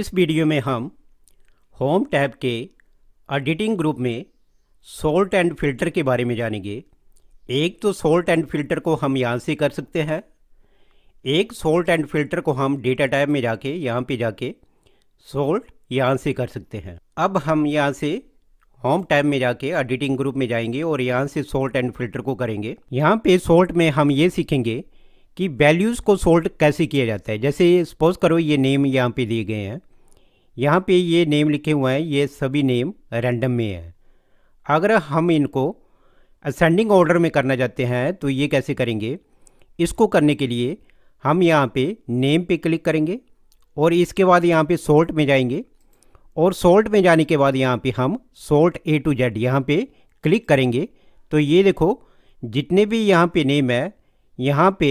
इस वीडियो में हम होम टैब के एडिटिंग ग्रुप में सोल्ट एंड फिल्टर के बारे में जानेंगे एक तो सोल्ट एंड फिल्टर को हम यहाँ से कर सकते हैं एक सोल्ट एंड फिल्टर को हम डेटा टैब में जाके यहाँ पे जाके सोल्ट यहाँ से कर सकते हैं अब हम यहाँ से होम टैब में जाके एडिटिंग ग्रुप में जाएंगे और यहाँ से सोल्ट एंड फिल्टर को करेंगे यहाँ पे सोल्ट में हम ये सीखेंगे कि वैल्यूज़ को सोल्ड कैसे किया जाता है जैसे सपोज करो ये नेम यहाँ पे दिए गए हैं यहाँ पे ये नेम लिखे हुए हैं ये सभी नेम रैंडम में है अगर हम इनको असेंडिंग ऑर्डर में करना चाहते हैं तो ये कैसे करेंगे इसको करने के लिए हम यहाँ पे नेम पे क्लिक करेंगे और इसके बाद यहाँ पे सोल्ट में जाएंगे और सोल्ट में जाने के बाद यहाँ पे हम सोल्ट ए टू जेड यहाँ पे क्लिक करेंगे तो ये देखो जितने भी यहाँ पे नेम है यहाँ पे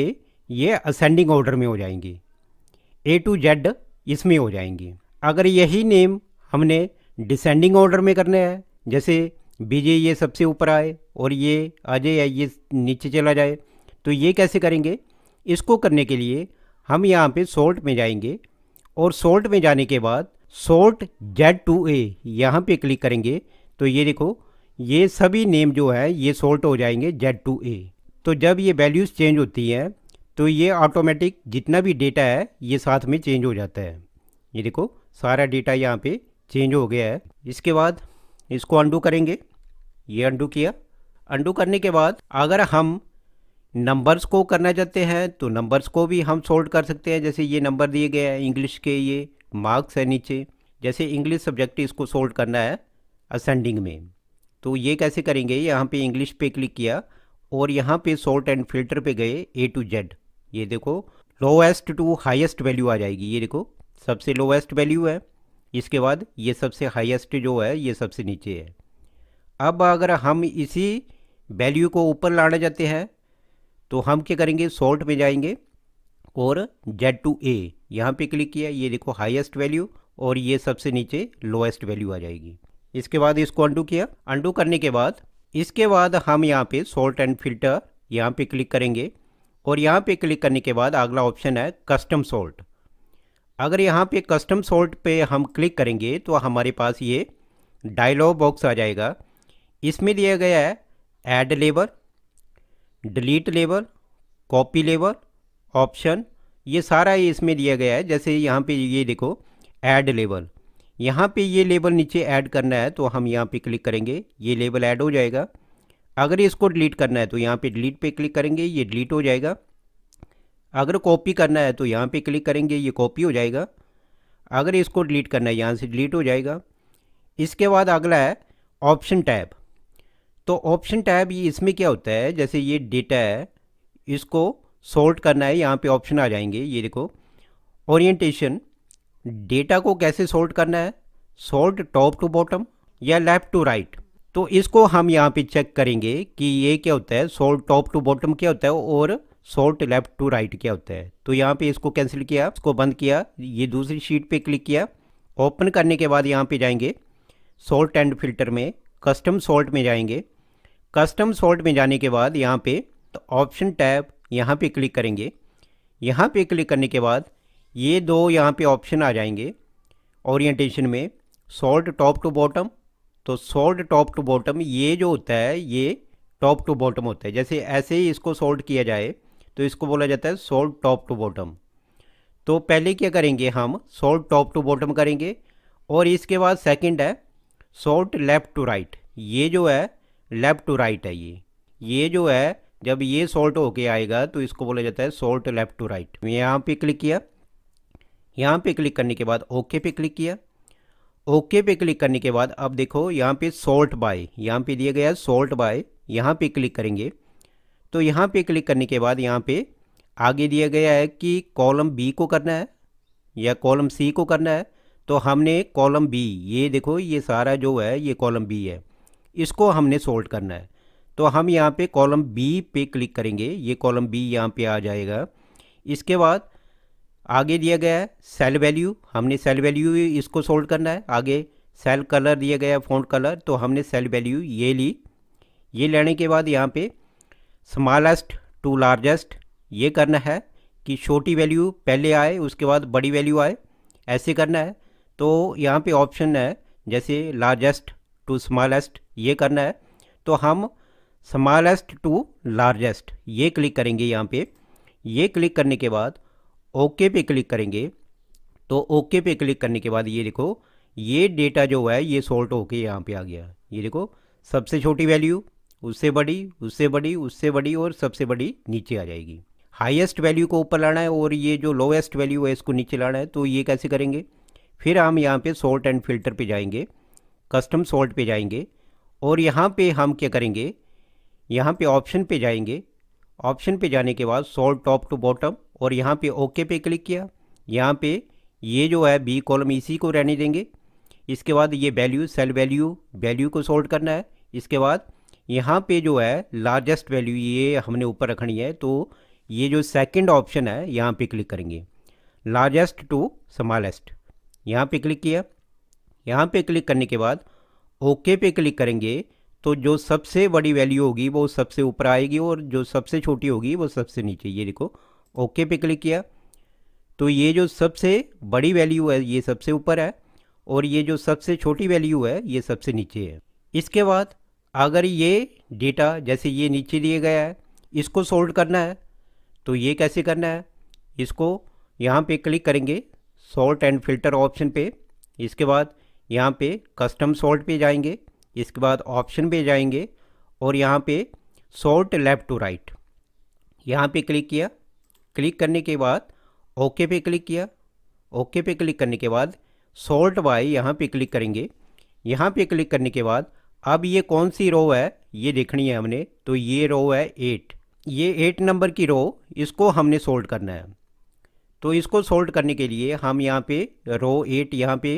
ये असेंडिंग ऑर्डर में हो जाएंगी ए टू जेड इसमें हो जाएंगी अगर यही नेम हमने डिसेंडिंग ऑर्डर में करना है जैसे बीजे ये सबसे ऊपर आए और ये आ जाए ये नीचे चला जाए तो ये कैसे करेंगे इसको करने के लिए हम यहाँ पे सोल्ट में जाएंगे और सोल्ट में जाने के बाद सोल्ट जेड टू ए यहाँ पर क्लिक करेंगे तो ये देखो ये सभी नेम जो है ये सोल्ट हो जाएंगे जेड टू ए तो जब ये वैल्यूज़ चेंज होती हैं तो ये ऑटोमेटिक जितना भी डेटा है ये साथ में चेंज हो जाता है ये देखो सारा डेटा यहाँ पे चेंज हो गया है इसके बाद इसको अंडू करेंगे ये अंडू किया अंडू करने के बाद अगर हम नंबर्स को करना चाहते हैं तो नंबर्स को भी हम सोल्ड कर सकते हैं जैसे ये नंबर दिए गए हैं इंग्लिश के ये मार्क्स है नीचे जैसे इंग्लिश सब्जेक्ट इसको सोल्ड करना है असेंडिंग में तो ये कैसे करेंगे यहाँ पे इंग्लिश पे क्लिक किया और यहाँ पे सोल्ट एंड फिल्टर पे गए ए टू जेड ये देखो लोवेस्ट टू हाईएस्ट वैल्यू आ जाएगी ये देखो सबसे लोवेस्ट वैल्यू है इसके बाद ये सबसे हाईएस्ट जो है ये सबसे नीचे है अब अगर हम इसी वैल्यू को ऊपर लाना चाहते हैं तो हम क्या करेंगे सॉल्ट में जाएंगे और जेड टू ए यहाँ पे क्लिक किया ये देखो हाईएस्ट वैल्यू और ये सबसे नीचे लोएस्ट वैल्यू आ जाएगी इसके बाद इसको अंडू किया अंडू करने के बाद इसके बाद हम यहाँ पे सॉल्ट एंड फिल्टर यहाँ पे क्लिक करेंगे और यहाँ पे क्लिक करने के बाद अगला ऑप्शन है कस्टम सॉल्ट अगर यहाँ पे कस्टम सॉल्ट पे हम क्लिक करेंगे तो हमारे पास ये डायलॉग बॉक्स आ जाएगा इसमें दिया गया है add label delete label copy label option ये सारा इसमें दिया गया है जैसे यहाँ पे ये देखो ऐड लेबल यहाँ पे ये लेबल नीचे ऐड करना है तो हम यहाँ पे क्लिक करेंगे ये लेबल ऐड हो जाएगा अगर इसको डिलीट करना है तो यहाँ पे डिलीट पे क्लिक करेंगे ये डिलीट हो जाएगा अगर कॉपी करना है तो यहाँ पे क्लिक करेंगे ये कॉपी हो जाएगा अगर इसको डिलीट करना है यहाँ से डिलीट हो जाएगा इसके बाद अगला है ऑप्शन टैब तो ऑप्शन टैब ये इसमें क्या होता है जैसे ये डेटा है इसको सॉर्ट करना है यहाँ पे ऑप्शन आ जाएंगे ये देखो ओरिएंटेशन डेटा को कैसे सॉर्ट करना है सॉर्ट टॉप टू बॉटम या लेफ़्ट टू राइट तो इसको हम यहाँ पे चेक करेंगे कि ये क्या होता है सोल्ट टॉप टू बॉटम क्या होता है और सोल्ट लेफ्ट टू राइट क्या होता है तो यहाँ पे इसको कैंसिल किया इसको बंद किया ये दूसरी शीट पे क्लिक किया ओपन करने के बाद यहाँ पे जाएंगे सोल्ट एंड फिल्टर में कस्टम सोल्ट में जाएंगे कस्टम सोल्ट में जाने के बाद यहाँ पे तो ऑप्शन टैब यहाँ पे क्लिक करेंगे यहाँ पे क्लिक करने के बाद ये दो यहाँ पे ऑप्शन आ जाएंगे ओरिएंटेशन में सॉल्ट टॉप टू बॉटम तो सोल्ट टॉप टू बॉटम ये जो होता है ये टॉप टू बॉटम होता है जैसे ऐसे ही इसको सोल्ट किया जाए तो इसको बोला जाता है सोल्ट टॉप टू बॉटम तो पहले क्या करेंगे हम सोल्ट टॉप टू बॉटम करेंगे और इसके बाद सेकंड है सोल्ट लेफ्ट टू राइट ये जो है लेफ्ट टू राइट है ये ये जो है जब ये सोल्ट होके आएगा तो इसको बोला जाता है सोल्ट लेफ्ट टू राइट यहाँ पे क्लिक किया यहाँ पे क्लिक करने के बाद ओके पे क्लिक किया ओके पे क्लिक करने के बाद अब देखो यहाँ पे सॉल्ट बाय यहाँ पे दिया गया सॉल्ट बाय यहाँ पे क्लिक करेंगे तो यहाँ पे क्लिक करने के बाद यहाँ पे आगे दिया गया है कि कॉलम बी को करना है या कॉलम सी को करना है तो हमने कॉलम बी ये देखो ये सारा जो है ये कॉलम बी है इसको हमने सोल्ट करना है तो हम यहाँ पे कॉलम बी पे क्लिक करेंगे ये कॉलम बी यहाँ पे आ जाएगा इसके बाद आगे दिया गया है सेल वैल्यू हमने सेल वैल्यू इसको सोल्व करना है आगे सेल कलर दिया गया है फ़ॉन्ट कलर तो हमने सेल वैल्यू ये ली ये लेने के बाद यहाँ पे स्मॉलेस्ट टू लार्जेस्ट ये करना है कि छोटी वैल्यू पहले आए उसके बाद बड़ी वैल्यू आए ऐसे करना है तो यहाँ पे ऑप्शन है जैसे लार्जेस्ट टू स्मॉलेस्ट ये करना है तो हम स्मॉलेस्ट टू लार्जेस्ट ये क्लिक करेंगे यहाँ पे ये क्लिक करने के बाद ओके पे क्लिक करेंगे तो ओके पे क्लिक करने के बाद ये देखो ये डेटा जो है ये सॉल्ट होके यहाँ पे आ गया ये देखो सबसे छोटी वैल्यू उससे बड़ी उससे बड़ी उससे बड़ी और सबसे बड़ी नीचे आ जाएगी हाईएस्ट वैल्यू को ऊपर लाना है और ये जो लोवेस्ट वैल्यू है इसको नीचे लाना है तो ये कैसे करेंगे फिर हम यहाँ पे सॉल्ट एंड फिल्टर पे जाएंगे कस्टम सॉल्ट पे जाएंगे और यहाँ पे हम क्या करेंगे यहाँ पे ऑप्शन पे जाएंगे ऑप्शन पे जाने के बाद सॉल्ट टॉप टू बॉटम और यहाँ पे ओके पे क्लिक किया यहाँ पे ये जो है बी कॉलम इसी को रहने देंगे इसके बाद ये वैल्यू सेल वैल्यू वैल्यू को सॉल्ट करना है इसके बाद यहाँ पे जो है लार्जेस्ट वैल्यू ये हमने ऊपर रखनी है तो ये जो सेकंड ऑप्शन है यहाँ पे क्लिक करेंगे लार्जेस्ट टू स्मॉलेस्ट यहाँ पे क्लिक किया यहाँ पे क्लिक करने के बाद ओके पे क्लिक करेंगे तो जो सबसे बड़ी वैल्यू होगी वो सबसे ऊपर आएगी और जो सबसे छोटी होगी वो सबसे नीचे ये देखो ओके पे क्लिक किया तो ये जो सबसे बड़ी वैल्यू है ये सबसे ऊपर है और ये जो सबसे छोटी वैल्यू है ये सबसे नीचे है इसके बाद अगर ये डेटा जैसे ये नीचे दिए गया है इसको सोल्ड करना है तो ये कैसे करना है इसको यहाँ पे क्लिक करेंगे सॉल्ट एंड फिल्टर ऑप्शन पे इसके बाद यहाँ पे कस्टम सॉल्ट पे जाएंगे इसके बाद ऑप्शन पे जाएंगे और यहाँ पे सॉल्ट लेफ़्ट टू राइट यहाँ पे क्लिक किया क्लिक करने के बाद ओके पे क्लिक किया ओके पे क्लिक करने के बाद सोल्ट वाई यहाँ पे क्लिक करेंगे यहाँ पे क्लिक करने के बाद अब ये कौन सी रो है ये देखनी है हमने तो ये रो है एट ये एट नंबर की रो इसको हमने सोल्ट करना है तो इसको सोल्ट करने के लिए हम यहाँ पे रो एट यहाँ पे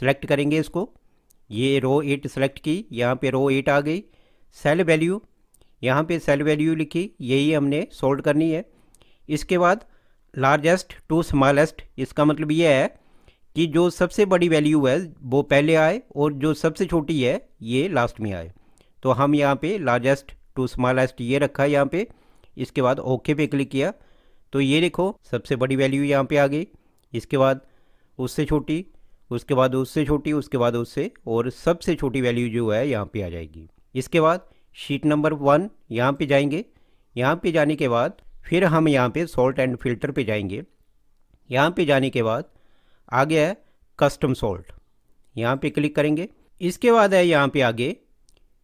सेलेक्ट करेंगे इसको ये रो एट सेलेक्ट की यहाँ पे रो एट आ गई सेल वैल्यू यहाँ पे सेल वैल्यू लिखी यही हमने सोल्ट करनी है इसके बाद लार्जेस्ट टू स्मॉलेस्ट इसका मतलब ये है कि जो सबसे बड़ी वैल्यू है वो पहले आए और जो सबसे छोटी है ये लास्ट में आए तो हम यहाँ पे लार्जेस्ट टू स्मॉलेस्ट ये रखा यहाँ पर इसके बाद ओके पे क्लिक किया तो ये देखो सबसे बड़ी वैल्यू यहाँ पे आ गई इसके बाद उससे छोटी उसके बाद उससे छोटी उसके बाद उससे और सबसे छोटी वैल्यू जो है यहाँ पे आ जाएगी इसके बाद शीट नंबर वन यहाँ पे जाएंगे यहाँ पे जाने के बाद फिर हम यहाँ पे सॉल्ट एंड फिल्टर पे जाएंगे यहाँ पे जाने के बाद आ गया है कस्टम सॉल्ट यहाँ पे क्लिक करेंगे इसके बाद है यहाँ पे आगे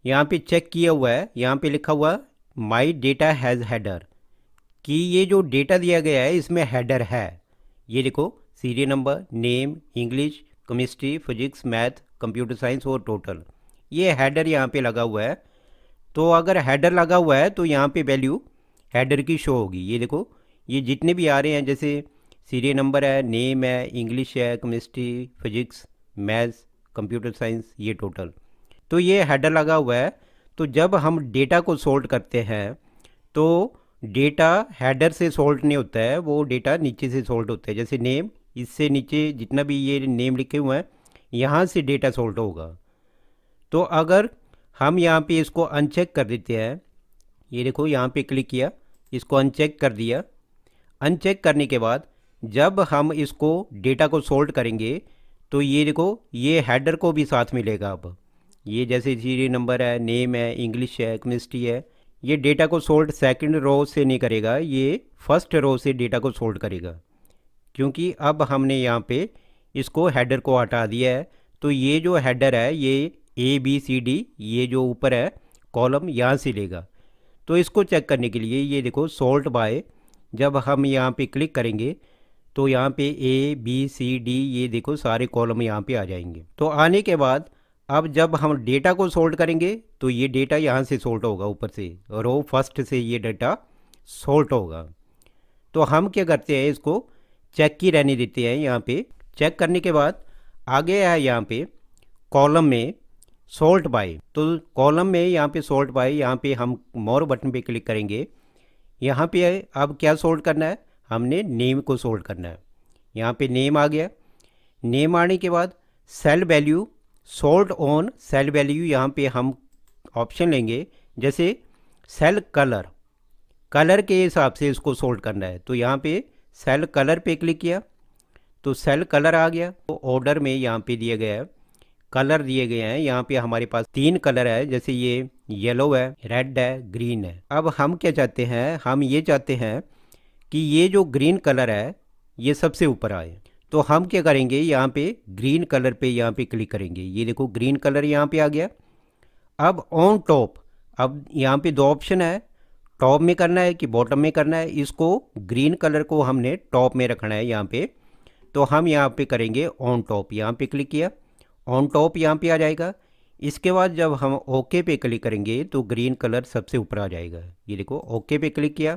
यहाँ पे चेक किया हुआ है यहाँ पे लिखा हुआ माई डेटा हैज़ हैडर कि ये जो डेटा दिया गया है इसमें हैडर है ये देखो serial number name English chemistry physics math computer science और टोटल ये हैडर यहाँ पे लगा हुआ है तो अगर हैडर लगा हुआ है तो यहाँ पे वैल्यू हेडर की शो होगी ये देखो ये जितने भी आ रहे हैं जैसे सीरियल नंबर है नेम है इंग्लिश है chemistry physics maths computer science ये टोटल तो ये हेडर लगा हुआ है तो जब हम डेटा को सोल्ट करते हैं तो डेटा हेडर से सोल्ट नहीं होता है वो डेटा नीचे से सोल्ट होता है जैसे नेम इससे नीचे जितना भी ये नेम लिखे हुए हैं यहाँ से डेटा सोल्ट होगा तो अगर हम यहाँ पे इसको अनचेक कर देते हैं ये देखो यहाँ पे क्लिक किया इसको अनचेक कर दिया अनचेक करने के बाद जब हम इसको डेटा को सोल्ट करेंगे तो ये देखो ये हैडर को भी साथ मिलेगा अब ये जैसे सीरियल नंबर है नेम है इंग्लिश है केमिस्ट्री है ये डेटा को सोल्ट सेकंड रो से नहीं करेगा ये फर्स्ट रो से डेटा को सोल्ट करेगा क्योंकि अब हमने यहाँ पे इसको हैडर को हटा दिया है तो ये जो हैडर है ये ए बी सी डी ये जो ऊपर है कॉलम यहाँ से लेगा तो इसको चेक करने के लिए ये देखो सोल्ट बाय जब हम यहाँ पे क्लिक करेंगे तो यहाँ पे ए बी सी डी ये देखो सारे कॉलम यहाँ पे आ जाएंगे तो आने के बाद अब जब हम डेटा को सोल्ट करेंगे तो ये डेटा यहाँ से सोल्ट होगा ऊपर से और वो फर्स्ट से ये डेटा सोल्ट होगा तो हम क्या करते हैं इसको चेक की रहने देते हैं यहाँ पे चेक करने के बाद आगे है यहाँ पे कॉलम में सोल्ट बाय तो कॉलम में यहाँ पे सोल्ट बाय यहाँ पे हम मोर बटन पे क्लिक करेंगे यहाँ पे अब क्या सोल्ट करना है हमने नेम को सोल्ट करना है यहाँ पे नेम आ गया नेम आने के बाद cell value sort on cell value यहाँ पे हम ऑप्शन लेंगे जैसे सेल कलर कलर के हिसाब से इसको सोल्ट करना है तो यहाँ पे सेल कलर पे क्लिक किया तो सेल कलर आ गया तो ऑर्डर में यहाँ पे दिया गया है कलर दिए गए हैं यहाँ पे हमारे पास तीन कलर है जैसे ये येलो है रेड है ग्रीन है अब हम क्या चाहते हैं हम ये चाहते हैं कि ये जो ग्रीन कलर है ये सबसे ऊपर आए तो हम क्या करेंगे यहाँ पे ग्रीन कलर पे यहाँ पे क्लिक करेंगे ये देखो ग्रीन कलर यहाँ पे आ गया अब ऑन टॉप अब यहाँ पे दो ऑप्शन है टॉप में करना है कि बॉटम में करना है इसको ग्रीन कलर को हमने टॉप में रखना है यहाँ पे तो हम यहाँ पे करेंगे ऑन टॉप यहाँ पे क्लिक किया ऑन टॉप यहाँ पे आ जाएगा इसके बाद जब हम ओके पे क्लिक करेंगे तो ग्रीन कलर सबसे ऊपर आ जाएगा ये देखो ओके पे क्लिक किया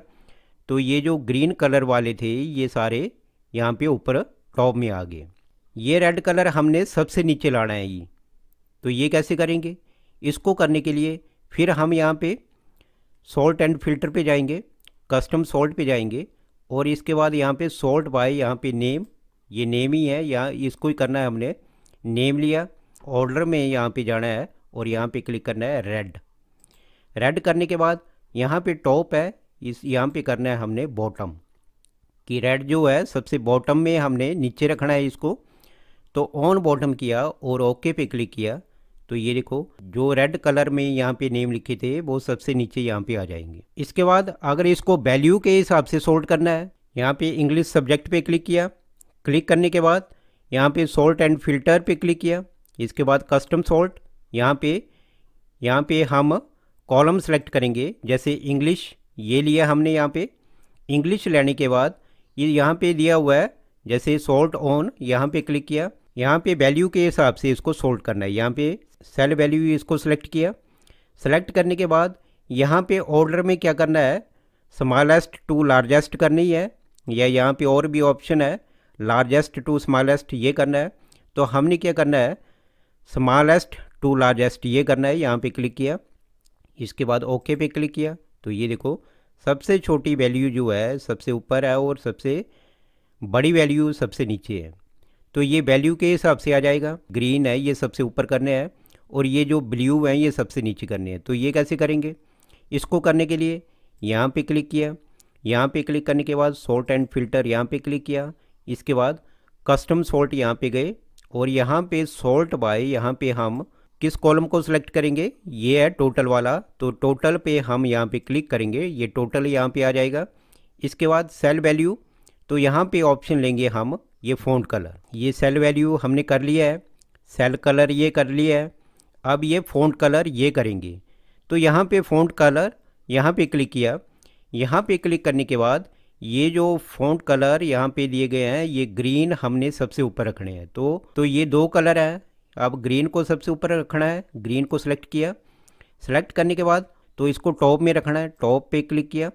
तो ये जो ग्रीन कलर वाले थे ये सारे यहाँ पे ऊपर टॉप में आ गए ये रेड कलर हमने सबसे नीचे लाना है ये तो ये कैसे करेंगे इसको करने के लिए फिर हम यहाँ पे सॉल्ट एंड फिल्टर पे जाएंगे कस्टम सॉल्ट पे जाएंगे और इसके बाद यहाँ पे सॉल्ट बाय यहाँ पे नेम ये नेम ही है यहाँ इसको ही करना है हमने नेम लिया ऑर्डर में यहाँ पे जाना है और यहाँ पे क्लिक करना है रेड रेड करने के बाद यहाँ पे टॉप है इस यहाँ पे करना है हमने बॉटम कि रेड जो है सबसे बॉटम में हमने नीचे रखना है इसको तो ऑन बॉटम किया और ओके पे क्लिक किया तो ये देखो जो रेड कलर में यहाँ पे नेम लिखे थे वो सबसे नीचे यहाँ पे आ जाएंगे इसके बाद अगर इसको वैल्यू के हिसाब से सोल्ट करना है यहाँ पे इंग्लिश सब्जेक्ट पे क्लिक किया क्लिक करने के बाद यहाँ पे सॉल्ट एंड फिल्टर पे क्लिक किया इसके बाद कस्टम सॉल्ट यहाँ पे यहाँ पे हम कॉलम सेलेक्ट करेंगे जैसे इंग्लिश ये लिया हमने यहाँ पे इंग्लिश लेने के बाद ये यहाँ पे दिया हुआ है जैसे सॉल्ट ऑन यहाँ पे क्लिक किया यहाँ पे वैल्यू के हिसाब से इसको सोल्ट करना है यहाँ पे सेल वैल्यू इसको सेलेक्ट किया सेलेक्ट करने के बाद यहाँ पे ऑर्डर में क्या करना है स्मॉलेस्ट टू लार्जेस्ट करनी है या यहाँ पे और भी ऑप्शन है लार्जेस्ट टू स्मॉलेस्ट ये करना है तो हमने क्या करना है स्मॉलेस्ट टू लार्जेस्ट ये करना है यहाँ पे क्लिक किया इसके बाद ओके पे क्लिक किया तो ये देखो सबसे छोटी वैल्यू जो है सबसे ऊपर है और सबसे बड़ी वैल्यू सबसे नीचे है तो ये वैल्यू के हिसाब से आ जाएगा ग्रीन है ये सबसे ऊपर करने हैं और ये जो ब्लू हैं ये सबसे नीचे करने हैं तो ये कैसे करेंगे इसको करने के लिए यहाँ पे क्लिक किया यहाँ पे क्लिक करने के बाद सॉल्ट एंड फिल्टर यहाँ पे क्लिक किया इसके बाद कस्टम सॉल्ट यहाँ पे गए और यहाँ पे सॉल्ट बाय यहाँ पे हम किस कॉलम को सिलेक्ट करेंगे ये है टोटल वाला तो टोटल पे हम यहाँ पे क्लिक करेंगे ये टोटल यहाँ पे आ जाएगा इसके बाद सेल वैल्यू तो यहाँ पे ऑप्शन लेंगे हम ये फ़ॉन्ट कलर ये सेल वैल्यू हमने कर लिया है सेल कलर ये कर लिया है अब ये फ़ॉन्ट कलर ये करेंगे तो यहाँ पे फ़ॉन्ट कलर यहाँ पे क्लिक किया यहाँ पे क्लिक करने के बाद ये जो फ़ॉन्ट कलर यहाँ पे दिए गए हैं ये ग्रीन हमने सबसे ऊपर रखने हैं तो तो ये दो कलर है अब ग्रीन को सबसे ऊपर रखना है ग्रीन को सिलेक्ट किया सिलेक्ट करने के बाद तो इसको टॉप में रखना है टॉप पे क्लिक किया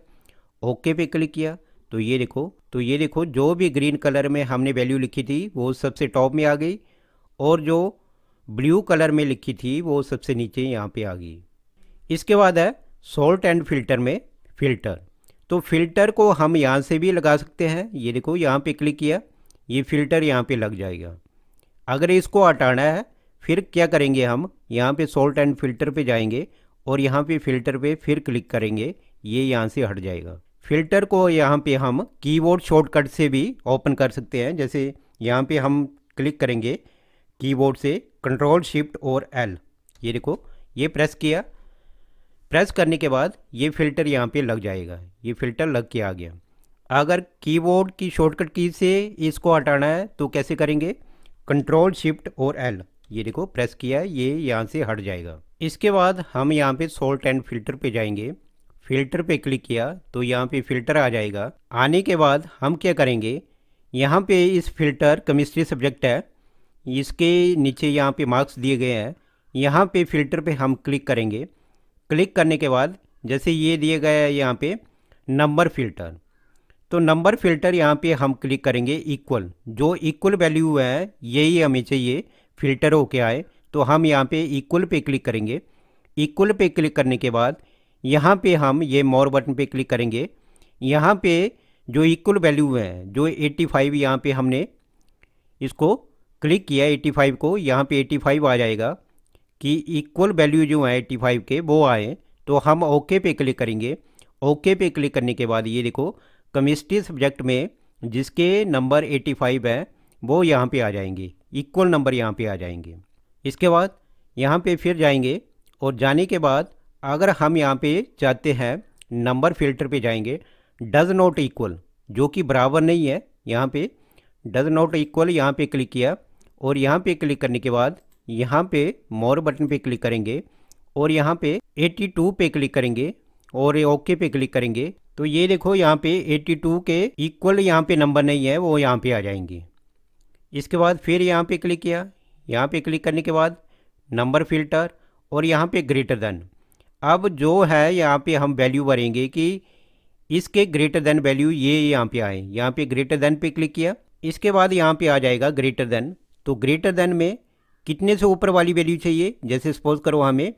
ओके पे क्लिक किया तो ये देखो तो ये देखो जो भी ग्रीन कलर में हमने वैल्यू लिखी थी वो सबसे टॉप में आ गई और जो ब्लू कलर में लिखी थी वो सबसे नीचे यहाँ पर आ गई इसके बाद है सॉल्ट एंड फिल्टर में फ़िल्टर तो फ़िल्टर को हम यहाँ से भी लगा सकते हैं ये देखो यहाँ पे क्लिक किया ये फ़िल्टर यहाँ पे लग जाएगा अगर इसको हटाना है फिर क्या करेंगे हम यहाँ पे सोल्ट एंड फिल्टर पे जाएंगे और यहाँ पे फ़िल्टर पे फिर क्लिक करेंगे ये यहाँ से हट जाएगा फ़िल्टर को यहाँ पे हम कीबोर्ड शॉर्टकट से भी ओपन कर सकते हैं जैसे यहाँ पे हम क्लिक करेंगे कीबोर्ड से कंट्रोल शिफ्ट और एल ये देखो ये प्रेस किया प्रेस करने के बाद ये फ़िल्टर यहाँ पे लग जाएगा ये फ़िल्टर लग के आ गया अगर कीबोर्ड की शॉर्टकट की से इसको हटाना है तो कैसे करेंगे कंट्रोल शिफ्ट और एल ये देखो प्रेस किया है ये यहाँ से हट जाएगा इसके बाद हम यहाँ पे सोल्ट एंड फिल्टर पे जाएंगे फिल्टर पे क्लिक किया तो यहाँ पे फिल्टर आ जाएगा आने के बाद हम क्या करेंगे यहाँ पे इस फिल्टर केमिस्ट्री सब्जेक्ट है इसके नीचे यहाँ पे मार्क्स दिए गए हैं यहाँ पे फिल्टर पे हम क्लिक करेंगे क्लिक करने के बाद जैसे ये दिए गए यहाँ पे नंबर फिल्टर तो नंबर फिल्टर यहाँ पे हम क्लिक करेंगे इक्वल जो इक्वल वैल्यू है यही हमें चाहिए फिल्टर होके आए तो हम यहाँ पे इक्वल पे क्लिक करेंगे इक्वल पे क्लिक करने के बाद यहाँ पे हम ये मोर बटन पे क्लिक करेंगे यहाँ पे जो इक्वल वैल्यू है जो 85 फाइव यहाँ पर हमने इसको क्लिक किया 85 को यहाँ पे 85 आ जाएगा कि इक्वल वैल्यू जो है एट्टी फाइव के वो आए तो हम ओके पे क्लिक करेंगे ओके पे क्लिक करने के बाद ये देखो कमिस्ट्री सब्जेक्ट में जिसके नंबर एट्टी फाइव है वो यहाँ पे आ जाएंगे इक्वल नंबर यहाँ पे आ जाएंगे इसके बाद यहाँ पे फिर जाएंगे और जाने के बाद अगर हम यहाँ पे चाहते हैं नंबर फिल्टर पे जाएंगे डज नॉट इक्वल जो कि बराबर नहीं है यहाँ पे डज नॉट इक्वल यहाँ पे क्लिक किया और यहाँ पे क्लिक करने के बाद यहाँ पे मोर बटन पे क्लिक करेंगे और यहाँ पे 82 पे क्लिक करेंगे और ओके पे क्लिक करेंगे तो ये देखो यहाँ पे 82 के इक्वल यहाँ पे नंबर नहीं है वो यहाँ पे आ जाएंगे इसके बाद फिर यहाँ पे क्लिक किया यहाँ पे क्लिक करने के बाद नंबर फिल्टर और यहाँ पे ग्रेटर देन अब जो है यहाँ पे हम वैल्यू भरेंगे कि इसके ग्रेटर देन वैल्यू ये यहाँ पे आए यहाँ पे ग्रेटर देन पे क्लिक किया इसके बाद यहाँ पे आ जाएगा ग्रेटर देन तो ग्रेटर देन में कितने से ऊपर वाली वैल्यू चाहिए जैसे सपोज करो हमें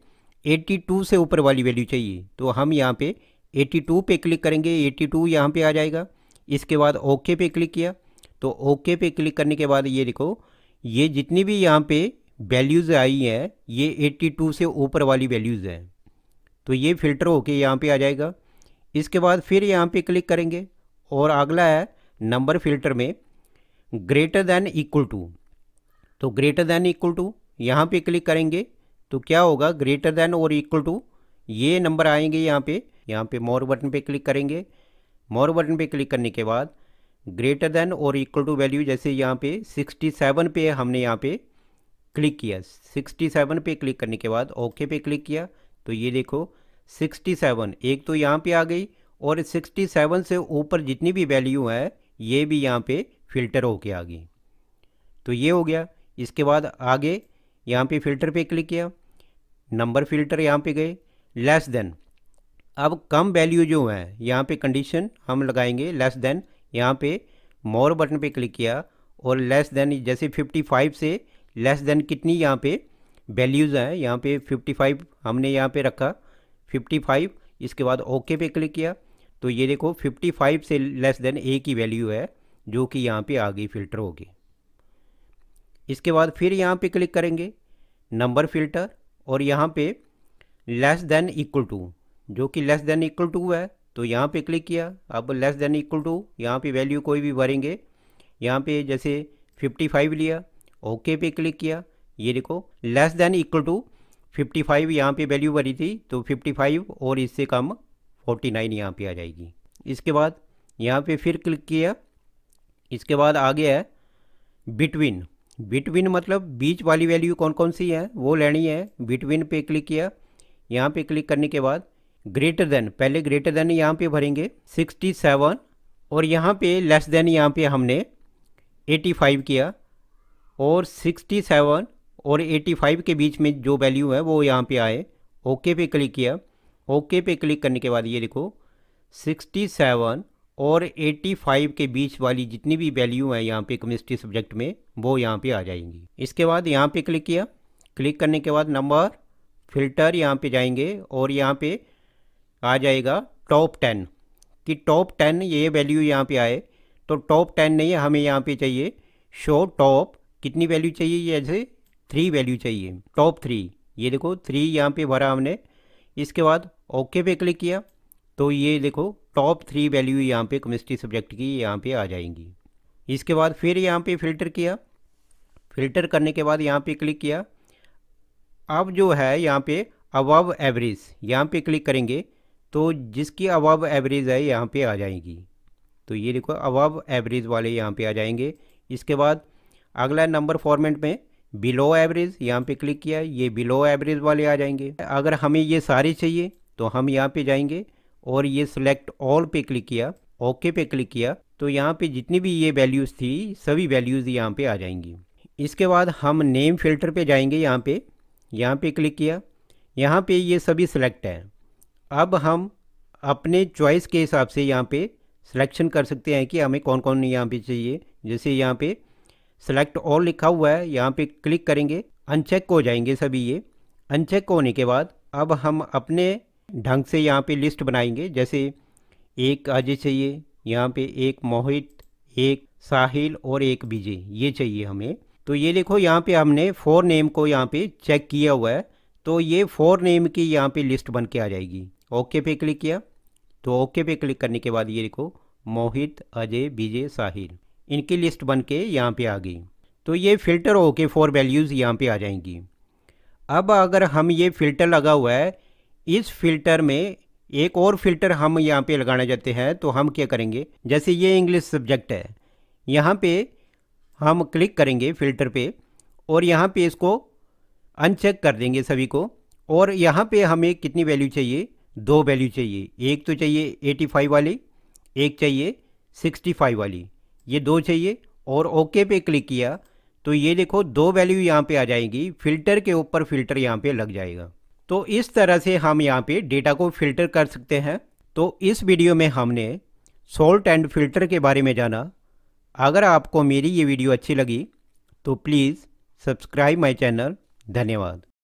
82 से ऊपर वाली वैल्यू चाहिए तो हम यहाँ पे 82 पे क्लिक करेंगे 82 टू यहाँ पर आ जाएगा इसके बाद ओके पे क्लिक किया तो ओके पे क्लिक करने के बाद ये देखो ये जितनी भी यहाँ पे वैल्यूज़ आई हैं ये 82 से ऊपर वाली वैल्यूज़ हैं तो ये फ़िल्टर होके यहाँ पे आ जाएगा इसके बाद फिर यहाँ पे क्लिक करेंगे और अगला है नंबर फिल्टर में ग्रेटर दैन इक्वल टू तो ग्रेटर देन इक्वल टू यहाँ पे क्लिक करेंगे तो क्या होगा ग्रेटर देन और इक्वल टू ये नंबर आएंगे यहाँ पे यहाँ पे मोर बटन पे क्लिक करेंगे मोर बटन पे क्लिक करने के बाद ग्रेटर देन और इक्वल टू वैल्यू जैसे यहाँ पे 67 पे हमने यहाँ पे क्लिक किया 67 पे क्लिक करने के बाद ओके पे क्लिक किया तो ये देखो 67 एक तो यहाँ पे आ गई और 67 से ऊपर जितनी भी वैल्यू है ये भी यहाँ पे फिल्टर होके आ गई तो ये हो गया इसके बाद आगे यहाँ पे फ़िल्टर पे क्लिक किया नंबर फ़िल्टर यहाँ पे गए लेस देन अब कम वैल्यू जो है यहाँ पे कंडीशन हम लगाएंगे लेस देन यहाँ पे मोर बटन पे क्लिक किया और लेस देन जैसे 55 से लेस देन कितनी यहाँ पे वैल्यूज़ हैं यहाँ पे 55 हमने यहाँ पे रखा 55 इसके बाद ओके पे क्लिक किया तो ये देखो 55 से लेस देन ए की वैल्यू है जो कि यहाँ पे आ गई फ़िल्टर होगी इसके बाद फिर यहाँ पे क्लिक करेंगे नंबर फिल्टर और यहाँ पे लेस देन इक्वल टू जो कि लेस देन इक्वल टू है तो यहाँ पे क्लिक किया अब लेस देन इक्वल टू यहाँ पे वैल्यू कोई भी भरेंगे यहाँ पे जैसे 55 लिया ओके पे क्लिक किया ये देखो less than equal to 55 five यहाँ पर वैल्यू भरी थी तो 55 और इससे कम 49 नाइन यहाँ पर आ जाएगी इसके बाद यहाँ पे फिर क्लिक किया इसके बाद आ गया है बिटवीन बिटवीन मतलब बीच वाली वैल्यू कौन कौन सी है वो लेनी है बिटवीन पे क्लिक किया यहाँ पे क्लिक करने के बाद ग्रेटर देन पहले ग्रेटर देन यहाँ पे भरेंगे 67 और यहाँ पे लेस देन यहाँ पे हमने 85 किया और 67 और 85 के बीच में जो वैल्यू है वो यहाँ पे आए ओके पे क्लिक किया ओके पे क्लिक करने के बाद ये देखो सिक्सटी और 85 के बीच वाली जितनी भी वैल्यू है यहाँ पे केमिस्ट्री सब्जेक्ट में वो यहाँ पे आ जाएंगी इसके बाद यहाँ पे क्लिक किया क्लिक करने के बाद नंबर फिल्टर यहाँ पे जाएंगे और यहाँ पे आ जाएगा टॉप टेन कि टॉप टेन ये वैल्यू यहाँ पे आए तो टॉप टेन नहीं हमें यहाँ पे चाहिए शो टॉप कितनी वैल्यू चाहिए जैसे थ्री वैल्यू चाहिए टॉप थ्री ये देखो थ्री यहाँ पे भरा हमने इसके बाद ओके पे क्लिक किया तो ये देखो टॉप थ्री वैल्यू यहाँ पे केमिस्ट्री सब्जेक्ट की यहाँ पे आ जाएंगी इसके बाद फिर यहाँ पे फ़िल्टर किया फ़िल्टर करने के बाद यहाँ पे क्लिक किया अब जो है यहाँ पे अबव एवरेज यहाँ पे क्लिक करेंगे तो जिसकी अबव एवरेज है यहाँ पे आ जाएंगी तो ये देखो अबव एवरेज वाले यहाँ पे आ जाएंगे इसके बाद अगला नंबर फॉर्मेट में बिलो एवरेज यहाँ पे क्लिक किया ये बिलो एवरेज वाले आ जाएंगे अगर हमें ये सारे चाहिए तो हम यहाँ पे जाएंगे और ये सिलेक्ट ऑल पे क्लिक किया ओके पे क्लिक किया तो यहाँ पे जितनी भी ये वैल्यूज़ थी सभी वैल्यूज़ यहाँ पे आ जाएंगी इसके बाद हम नेम फिल्टर पे जाएंगे यहाँ पे यहाँ पे क्लिक किया यहाँ पे ये सभी सिलेक्ट हैं अब हम अपने चॉइस के हिसाब से यहाँ पे सिलेक्शन कर सकते हैं कि हमें कौन कौन यहाँ पे चाहिए जैसे यहाँ पे सिलेक्ट ऑल लिखा हुआ है यहाँ पे क्लिक करेंगे अनचेक हो जाएंगे सभी ये अनचेक होने के बाद अब हम अपने ढंग से यहाँ पे लिस्ट बनाएंगे जैसे एक अजय चाहिए यहाँ पे एक मोहित एक साहिल और एक विजय ये चाहिए हमें तो ये देखो यहाँ पे हमने फोर नेम को यहाँ पे चेक किया हुआ है तो ये फोर नेम की यहाँ पे लिस्ट बन के आ जाएगी ओके पे क्लिक किया तो ओके पे क्लिक करने के बाद ये देखो मोहित अजय विजय साहिल इनकी लिस्ट बन के यहाँ पे आ गई तो ये फ़िल्टर होके फोर वैल्यूज़ यहाँ पे आ जाएंगी अब अगर हम ये फ़िल्टर लगा हुआ है इस फिल्टर में एक और फिल्टर हम यहाँ पे लगाना चाहते हैं तो हम क्या करेंगे जैसे ये इंग्लिश सब्जेक्ट है यहाँ पे हम क्लिक करेंगे फिल्टर पे और यहाँ पे इसको अनचेक कर देंगे सभी को और यहाँ पे हमें कितनी वैल्यू चाहिए दो वैल्यू चाहिए एक तो चाहिए 85 वाली एक चाहिए 65 वाली ये दो चाहिए और ओके पे क्लिक किया तो ये देखो दो वैल्यू यहाँ पे आ जाएगी फ़िल्टर के ऊपर फ़िल्टर यहाँ पे लग जाएगा तो इस तरह से हम यहाँ पे डेटा को फिल्टर कर सकते हैं तो इस वीडियो में हमने सॉल्ट एंड फिल्टर के बारे में जाना अगर आपको मेरी ये वीडियो अच्छी लगी तो प्लीज़ सब्सक्राइब माई चैनल धन्यवाद